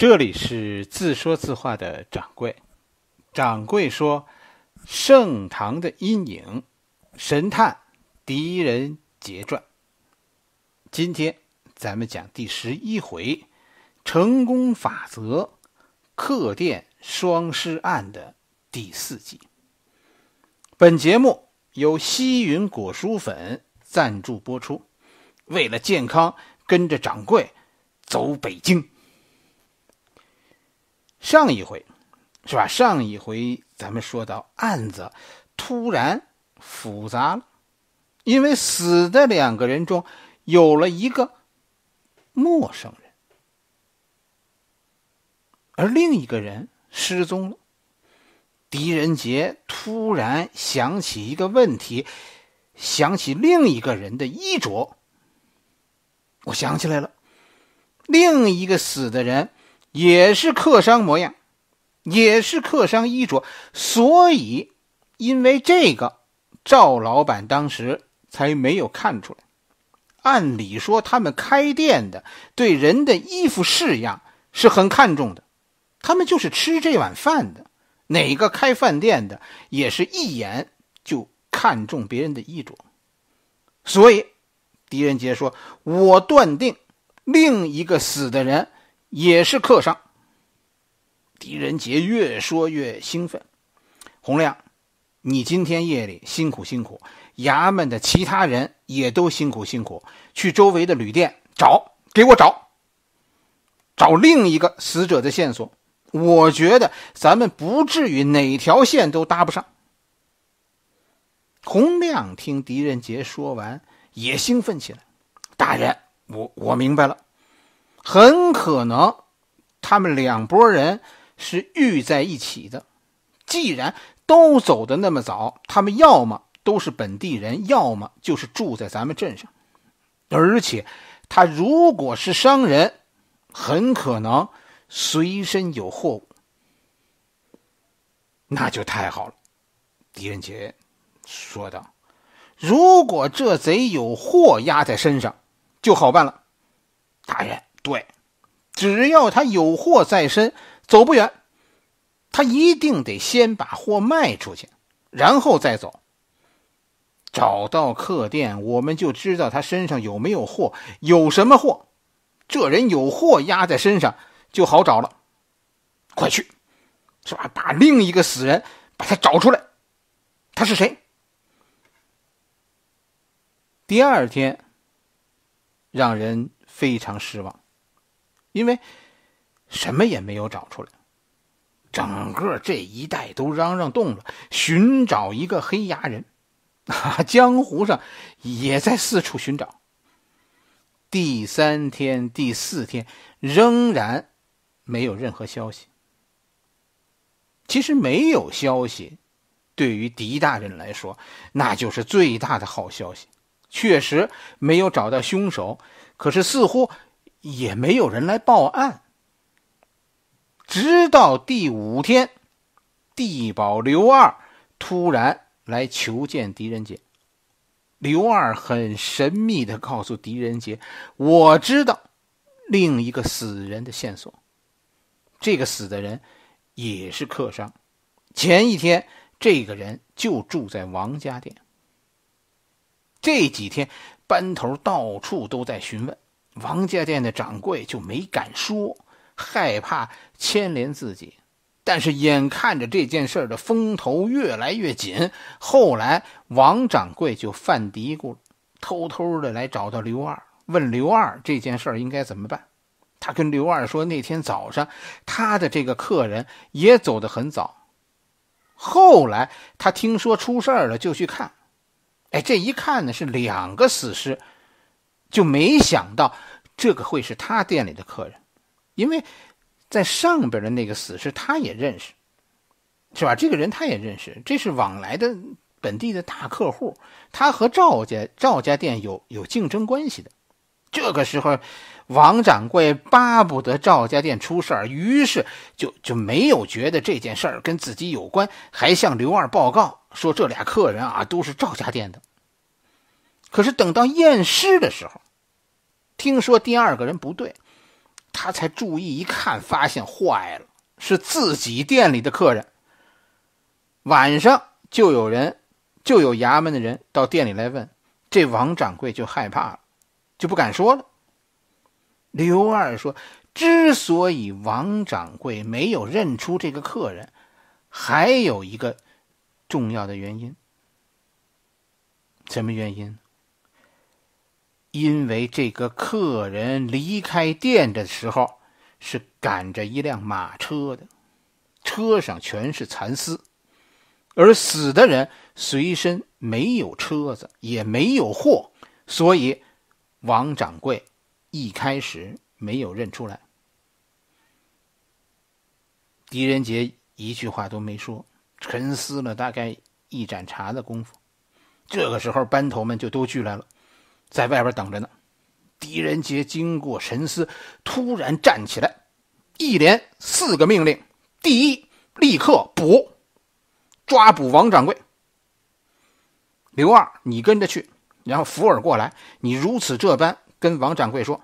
这里是自说自话的掌柜，掌柜说：“盛唐的阴影，神探狄仁杰传。今天咱们讲第十一回，成功法则，客店双尸案的第四集。本节目由西云果蔬粉赞助播出。为了健康，跟着掌柜走北京。”上一回，是吧？上一回咱们说到案子突然复杂了，因为死的两个人中有了一个陌生人，而另一个人失踪了。狄仁杰突然想起一个问题，想起另一个人的衣着，我想起来了，另一个死的人。也是客商模样，也是客商衣着，所以因为这个，赵老板当时才没有看出来。按理说，他们开店的对人的衣服式样是很看重的，他们就是吃这碗饭的。哪个开饭店的也是一眼就看中别人的衣着。所以，狄仁杰说：“我断定另一个死的人。”也是客商。狄仁杰越说越兴奋，洪亮，你今天夜里辛苦辛苦，衙门的其他人也都辛苦辛苦，去周围的旅店找，给我找，找另一个死者的线索。我觉得咱们不至于哪条线都搭不上。洪亮听狄仁杰说完，也兴奋起来，大人，我我明白了。很可能，他们两拨人是遇在一起的。既然都走的那么早，他们要么都是本地人，要么就是住在咱们镇上。而且，他如果是商人，很可能随身有货物，那就太好了。”狄仁杰说道，“如果这贼有货压在身上，就好办了，大人。”对，只要他有货在身，走不远，他一定得先把货卖出去，然后再走。找到客店，我们就知道他身上有没有货，有什么货。这人有货压在身上，就好找了。快去，是吧？把另一个死人把他找出来，他是谁？第二天，让人非常失望。因为什么也没有找出来，整个这一带都嚷嚷动了，寻找一个黑牙人，啊，江湖上也在四处寻找。第三天、第四天，仍然没有任何消息。其实没有消息，对于狄大人来说，那就是最大的好消息。确实没有找到凶手，可是似乎……也没有人来报案。直到第五天，地保刘二突然来求见狄仁杰。刘二很神秘的告诉狄仁杰：“我知道另一个死人的线索。这个死的人也是客商，前一天这个人就住在王家店。这几天班头到处都在询问。”王家店的掌柜就没敢说，害怕牵连自己。但是眼看着这件事的风头越来越紧，后来王掌柜就犯嘀咕了，偷偷的来找到刘二，问刘二这件事应该怎么办。他跟刘二说，那天早上他的这个客人也走得很早，后来他听说出事了，就去看。哎，这一看呢，是两个死尸。就没想到这个会是他店里的客人，因为在上边的那个死尸他也认识，是吧？这个人他也认识，这是往来的本地的大客户，他和赵家赵家店有有竞争关系的。这个时候，王掌柜巴不得赵家店出事儿，于是就就没有觉得这件事儿跟自己有关，还向刘二报告说这俩客人啊都是赵家店的。可是等到验尸的时候，听说第二个人不对，他才注意一看，发现坏了，是自己店里的客人。晚上就有人，就有衙门的人到店里来问，这王掌柜就害怕了，就不敢说了。刘二说，之所以王掌柜没有认出这个客人，还有一个重要的原因，什么原因？因为这个客人离开店的时候是赶着一辆马车的，车上全是蚕丝，而死的人随身没有车子，也没有货，所以王掌柜一开始没有认出来。狄仁杰一句话都没说，沉思了大概一盏茶的功夫，这个时候班头们就都聚来了。在外边等着呢。狄仁杰经过神思，突然站起来，一连四个命令：第一，立刻捕，抓捕王掌柜。刘二，你跟着去。然后福尔过来，你如此这般跟王掌柜说，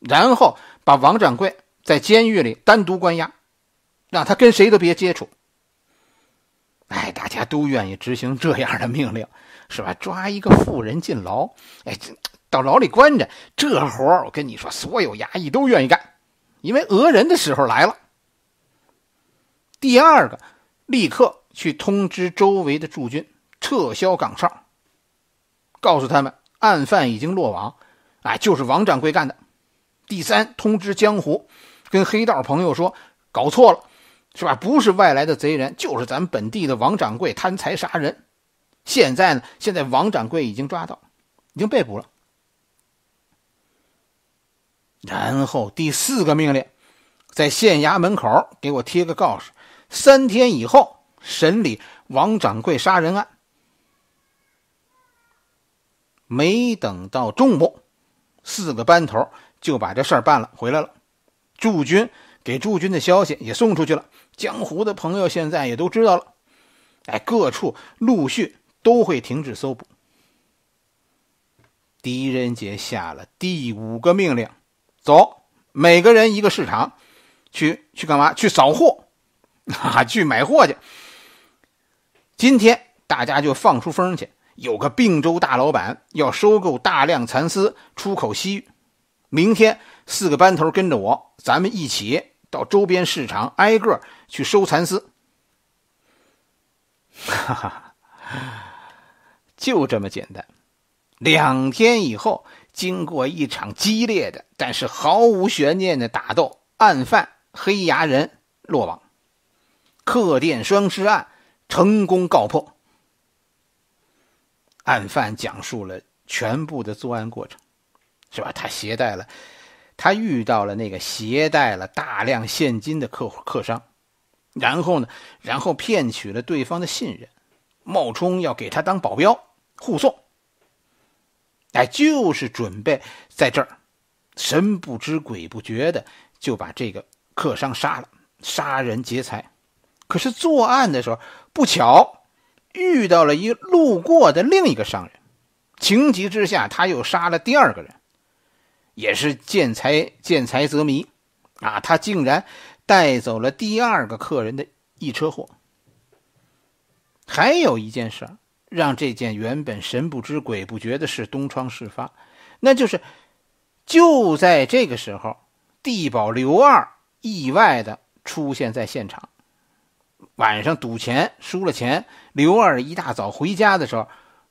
然后把王掌柜在监狱里单独关押，让他跟谁都别接触。哎，大家都愿意执行这样的命令。是吧？抓一个富人进牢，哎，到牢里关着这活儿，我跟你说，所有衙役都愿意干，因为讹人的时候来了。第二个，立刻去通知周围的驻军，撤销岗哨，告诉他们案犯已经落网，哎，就是王掌柜干的。第三，通知江湖，跟黑道朋友说，搞错了，是吧？不是外来的贼人，就是咱们本地的王掌柜贪财杀人。现在呢？现在王掌柜已经抓到，已经被捕了。然后第四个命令，在县衙门口给我贴个告示，三天以后审理王掌柜杀人案。没等到中午，四个班头就把这事儿办了，回来了。驻军给驻军的消息也送出去了，江湖的朋友现在也都知道了。哎，各处陆续。都会停止搜捕。狄仁杰下了第五个命令：“走，每个人一个市场，去去干嘛？去扫货，啊，去买货去。今天大家就放出风去，有个并州大老板要收购大量蚕丝，出口西域。明天四个班头跟着我，咱们一起到周边市场挨个去收蚕丝。”哈哈。就这么简单。两天以后，经过一场激烈的但是毫无悬念的打斗，案犯黑牙人落网，客店双尸案成功告破。案犯讲述了全部的作案过程，是吧？他携带了，他遇到了那个携带了大量现金的客户客商，然后呢，然后骗取了对方的信任，冒充要给他当保镖。护送，哎，就是准备在这儿，神不知鬼不觉的就把这个客商杀了，杀人劫财。可是作案的时候不巧遇到了一路过的另一个商人，情急之下他又杀了第二个人，也是见财见财则迷，啊，他竟然带走了第二个客人的一车货。还有一件事儿。让这件原本神不知鬼不觉的事东窗事发，那就是就在这个时候，地保刘二意外的出现在现场。晚上赌钱输了钱，刘二一大早回家的时候，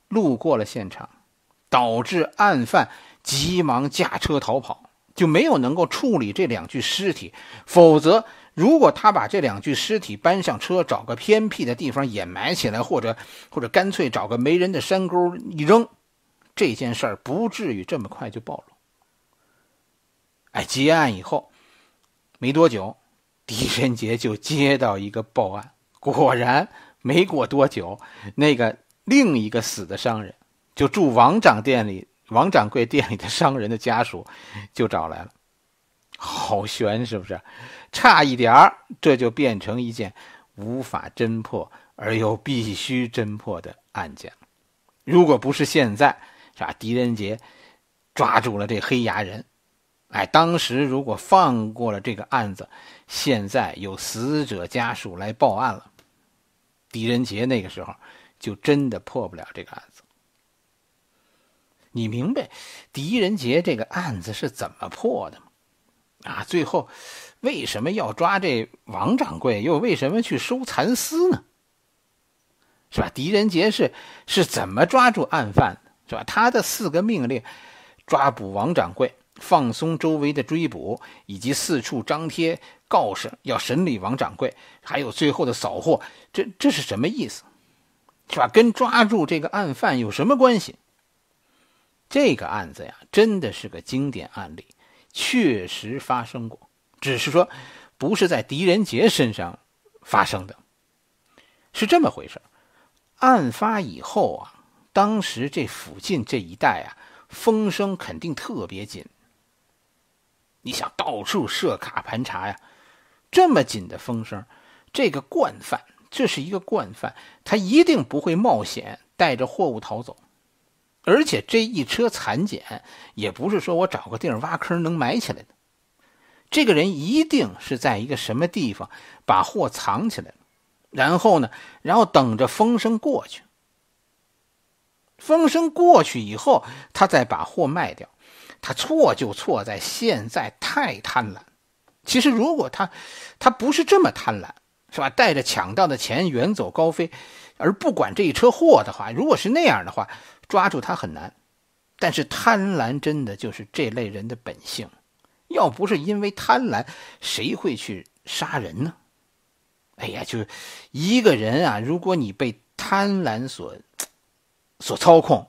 路过了现场，导致案犯急忙驾车逃跑，就没有能够处理这两具尸体，否则。如果他把这两具尸体搬上车，找个偏僻的地方掩埋起来，或者或者干脆找个没人的山沟一扔，这件事儿不至于这么快就暴露。哎，结案以后没多久，狄仁杰就接到一个报案。果然没过多久，那个另一个死的商人就住王掌店里，王掌柜店里的商人的家属就找来了。好悬，是不是？差一点儿，这就变成一件无法侦破而又必须侦破的案件如果不是现在，是吧？狄仁杰抓住了这黑牙人，哎，当时如果放过了这个案子，现在有死者家属来报案了，狄仁杰那个时候就真的破不了这个案子。你明白狄仁杰这个案子是怎么破的吗？啊，最后。为什么要抓这王掌柜？又为什么去收蚕丝呢？是吧？狄仁杰是是怎么抓住案犯？是吧？他的四个命令：抓捕王掌柜、放松周围的追捕，以及四处张贴告示要审理王掌柜，还有最后的扫货。这这是什么意思？是吧？跟抓住这个案犯有什么关系？这个案子呀，真的是个经典案例，确实发生过。只是说，不是在狄仁杰身上发生的，是这么回事。案发以后啊，当时这附近这一带啊，风声肯定特别紧。你想到处设卡盘查呀，这么紧的风声，这个惯犯，这是一个惯犯，他一定不会冒险带着货物逃走。而且这一车蚕茧，也不是说我找个地儿挖坑能埋起来的。这个人一定是在一个什么地方把货藏起来了，然后呢，然后等着风声过去。风声过去以后，他再把货卖掉。他错就错在现在太贪婪。其实，如果他他不是这么贪婪，是吧？带着抢到的钱远走高飞，而不管这一车货的话，如果是那样的话，抓住他很难。但是，贪婪真的就是这类人的本性。要不是因为贪婪，谁会去杀人呢？哎呀，就是一个人啊，如果你被贪婪所所操控，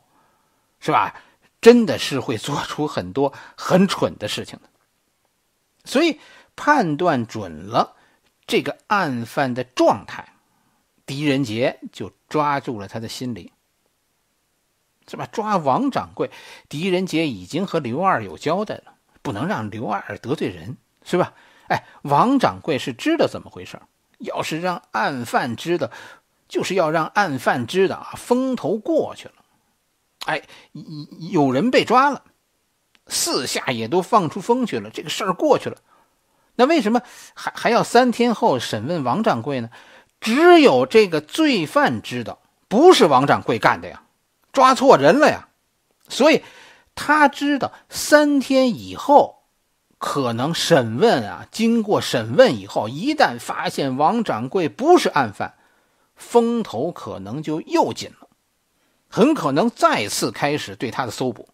是吧？真的是会做出很多很蠢的事情的。所以判断准了这个案犯的状态，狄仁杰就抓住了他的心理，是吧？抓王掌柜，狄仁杰已经和刘二有交代了。不能让刘二得罪人，是吧？哎，王掌柜是知道怎么回事要是让案犯知道，就是要让案犯知道啊，风头过去了，哎，有人被抓了，四下也都放出风去了，这个事儿过去了。那为什么还还要三天后审问王掌柜呢？只有这个罪犯知道，不是王掌柜干的呀，抓错人了呀，所以。他知道三天以后可能审问啊，经过审问以后，一旦发现王掌柜不是案犯，风头可能就又紧了，很可能再次开始对他的搜捕，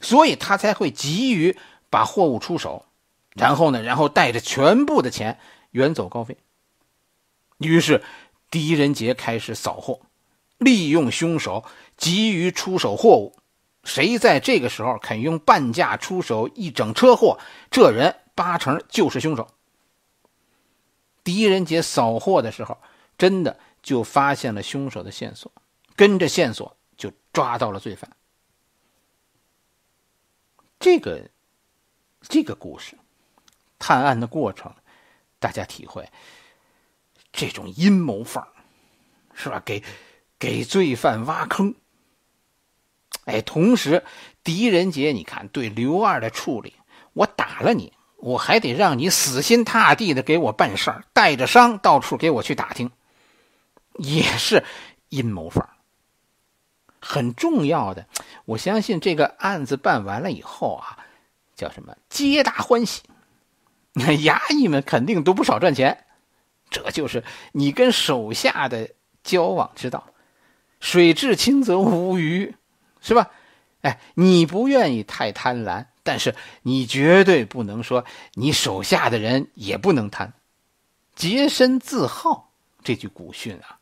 所以他才会急于把货物出手，然后呢，然后带着全部的钱远走高飞。于是，狄仁杰开始扫货，利用凶手急于出手货物。谁在这个时候肯用半价出手一整车货？这人八成就是凶手。狄仁杰扫货的时候，真的就发现了凶手的线索，跟着线索就抓到了罪犯。这个，这个故事，探案的过程，大家体会，这种阴谋范儿，是吧？给给罪犯挖坑。哎，同时，狄仁杰，你看对刘二的处理，我打了你，我还得让你死心塌地的给我办事儿，带着伤到处给我去打听，也是阴谋法。很重要的，我相信这个案子办完了以后啊，叫什么，皆大欢喜。那 衙役们肯定都不少赚钱，这就是你跟手下的交往之道。水至清则无鱼。是吧？哎，你不愿意太贪婪，但是你绝对不能说你手下的人也不能贪。洁身自好这句古训啊，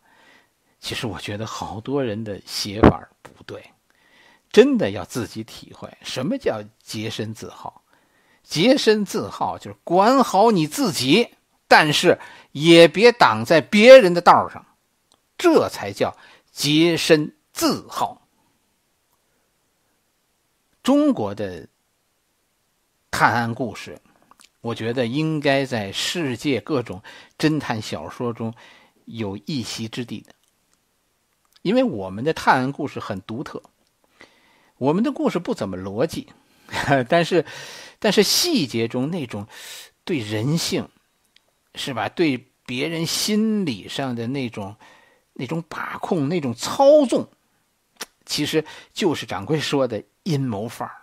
其实我觉得好多人的写法不对，真的要自己体会什么叫洁身自好。洁身自好就是管好你自己，但是也别挡在别人的道上，这才叫洁身自好。中国的探案故事，我觉得应该在世界各种侦探小说中有一席之地的，因为我们的探案故事很独特，我们的故事不怎么逻辑，但是，但是细节中那种对人性，是吧？对别人心理上的那种那种把控、那种操纵，其实就是掌柜说的。阴谋范儿，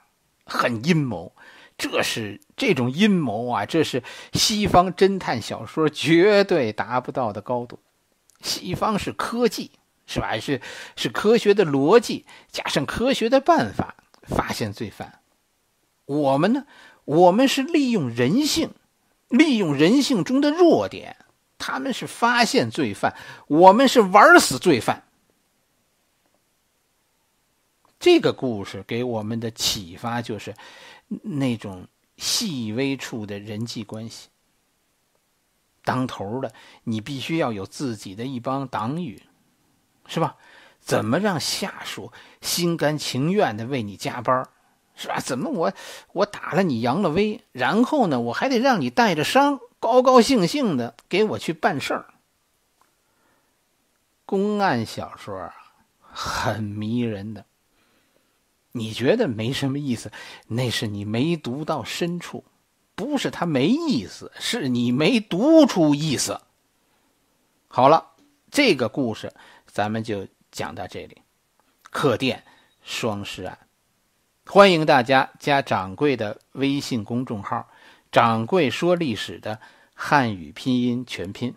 很阴谋。这是这种阴谋啊，这是西方侦探小说绝对达不到的高度。西方是科技，是吧？是是科学的逻辑加上科学的办法发现罪犯。我们呢？我们是利用人性，利用人性中的弱点。他们是发现罪犯，我们是玩死罪犯。这个故事给我们的启发就是，那种细微处的人际关系。当头的，你必须要有自己的一帮党羽，是吧？怎么让下属心甘情愿的为你加班，是吧？怎么我我打了你扬了威，然后呢，我还得让你带着伤，高高兴兴的给我去办事儿？公案小说啊，很迷人的。你觉得没什么意思，那是你没读到深处，不是他没意思，是你没读出意思。好了，这个故事咱们就讲到这里。客店双尸案，欢迎大家加掌柜的微信公众号“掌柜说历史”的汉语拼音全拼。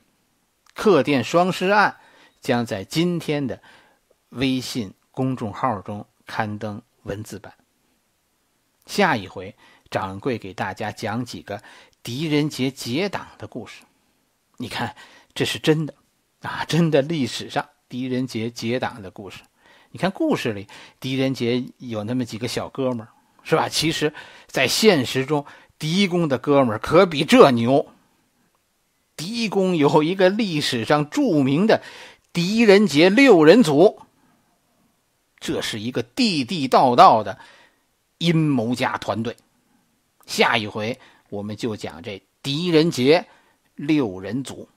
客店双尸案将在今天的微信公众号中刊登。文字版。下一回，掌柜给大家讲几个狄仁杰结党的故事。你看，这是真的啊！真的，历史上狄仁杰结党的故事。你看，故事里狄仁杰有那么几个小哥们，是吧？其实，在现实中，狄公的哥们可比这牛。狄公有一个历史上著名的狄仁杰六人组。这是一个地地道道的阴谋家团队。下一回我们就讲这狄仁杰六人组。